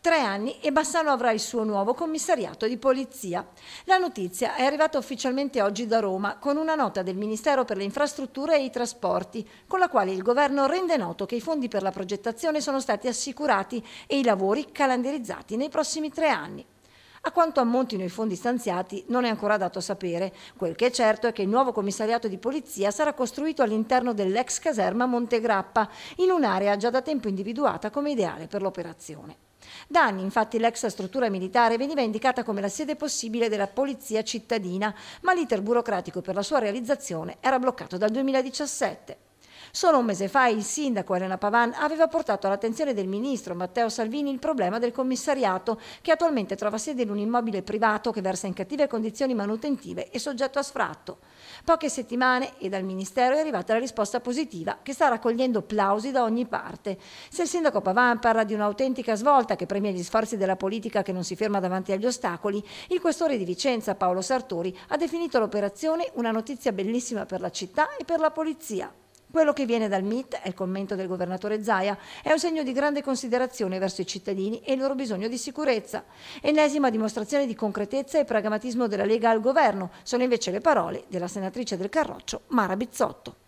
tre anni e Bassano avrà il suo nuovo commissariato di polizia. La notizia è arrivata ufficialmente oggi da Roma con una nota del Ministero per le Infrastrutture e i Trasporti, con la quale il governo rende noto che i fondi per la progettazione sono stati assicurati e i lavori calendarizzati nei prossimi tre anni. A quanto ammontino i fondi stanziati non è ancora dato sapere. Quel che è certo è che il nuovo commissariato di polizia sarà costruito all'interno dell'ex caserma Montegrappa, in un'area già da tempo individuata come ideale per l'operazione. Da anni infatti l'ex struttura militare veniva indicata come la sede possibile della polizia cittadina, ma l'iter burocratico per la sua realizzazione era bloccato dal 2017. Solo un mese fa il sindaco Elena Pavan aveva portato all'attenzione del ministro Matteo Salvini il problema del commissariato che attualmente trova sede in un immobile privato che versa in cattive condizioni manutentive e soggetto a sfratto. Poche settimane e dal ministero è arrivata la risposta positiva che sta raccogliendo plausi da ogni parte. Se il sindaco Pavan parla di un'autentica svolta che premia gli sforzi della politica che non si ferma davanti agli ostacoli, il questore di Vicenza Paolo Sartori ha definito l'operazione una notizia bellissima per la città e per la polizia. Quello che viene dal MIT, è il commento del governatore Zaia, è un segno di grande considerazione verso i cittadini e il loro bisogno di sicurezza. Ennesima dimostrazione di concretezza e pragmatismo della Lega al governo sono invece le parole della senatrice del Carroccio Mara Bizzotto.